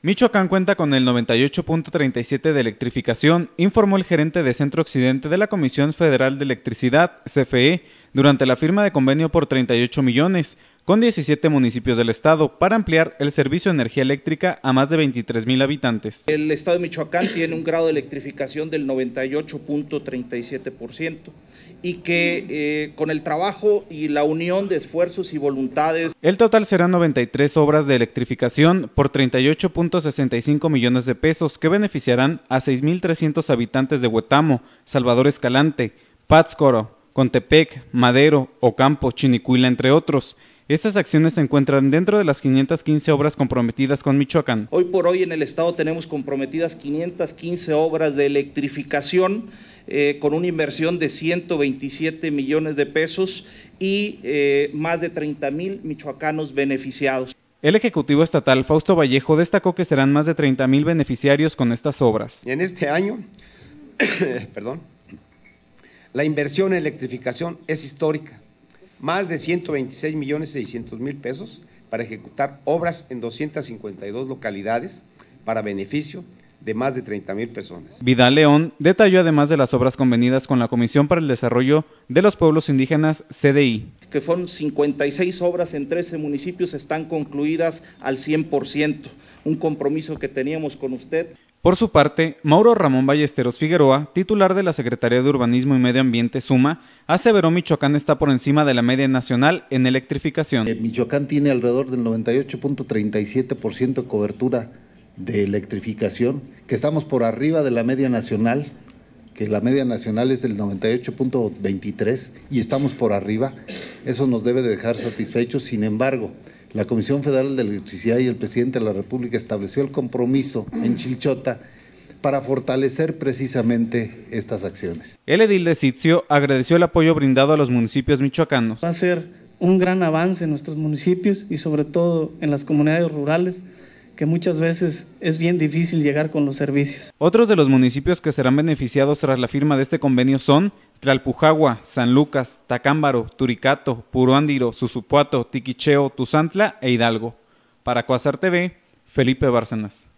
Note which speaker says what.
Speaker 1: Michoacán cuenta con el 98.37 de electrificación, informó el gerente de Centro Occidente de la Comisión Federal de Electricidad, CFE, durante la firma de convenio por 38 millones, con 17 municipios del estado para ampliar el servicio de energía eléctrica a más de 23 mil habitantes.
Speaker 2: El estado de Michoacán tiene un grado de electrificación del 98.37% y que eh, con el trabajo y la unión de esfuerzos y voluntades.
Speaker 1: El total serán 93 obras de electrificación por 38.65 millones de pesos que beneficiarán a 6.300 habitantes de Huetamo, Salvador Escalante, Pátzcoro, Contepec, Madero, Ocampo, Chinicuila, entre otros estas acciones se encuentran dentro de las 515 obras comprometidas con Michoacán.
Speaker 2: Hoy por hoy en el Estado tenemos comprometidas 515 obras de electrificación eh, con una inversión de 127 millones de pesos y eh, más de 30 mil michoacanos beneficiados.
Speaker 1: El Ejecutivo Estatal Fausto Vallejo destacó que serán más de 30 mil beneficiarios con estas obras.
Speaker 2: En este año, perdón, la inversión en electrificación es histórica más de 126 millones 600 mil pesos para ejecutar obras en 252 localidades para beneficio de más de 30 mil personas.
Speaker 1: Vidal León detalló además de las obras convenidas con la Comisión para el Desarrollo de los Pueblos Indígenas, CDI.
Speaker 2: Que fueron 56 obras en 13 municipios, están concluidas al 100%, un compromiso que teníamos con usted.
Speaker 1: Por su parte, Mauro Ramón Ballesteros Figueroa, titular de la Secretaría de Urbanismo y Medio Ambiente Suma, aseveró Michoacán está por encima de la media nacional en
Speaker 3: electrificación. Eh, Michoacán tiene alrededor del 98.37% de cobertura de electrificación, que estamos por arriba de la media nacional que la media nacional es del 98.23 y estamos por arriba, eso nos debe dejar satisfechos. Sin embargo, la Comisión Federal de Electricidad y el presidente de la República estableció el compromiso en Chilchota para fortalecer precisamente estas acciones.
Speaker 1: El edil de Sitio agradeció el apoyo brindado a los municipios michoacanos. Va a ser un gran avance en nuestros municipios y sobre todo en las comunidades rurales que muchas veces es bien difícil llegar con los servicios. Otros de los municipios que serán beneficiados tras la firma de este convenio son Tlalpujagua, San Lucas, Tacámbaro, Turicato, Puruándiro, Susupuato, Tiquicheo, Tuzantla e Hidalgo. Para Coasar TV, Felipe Bárcenas.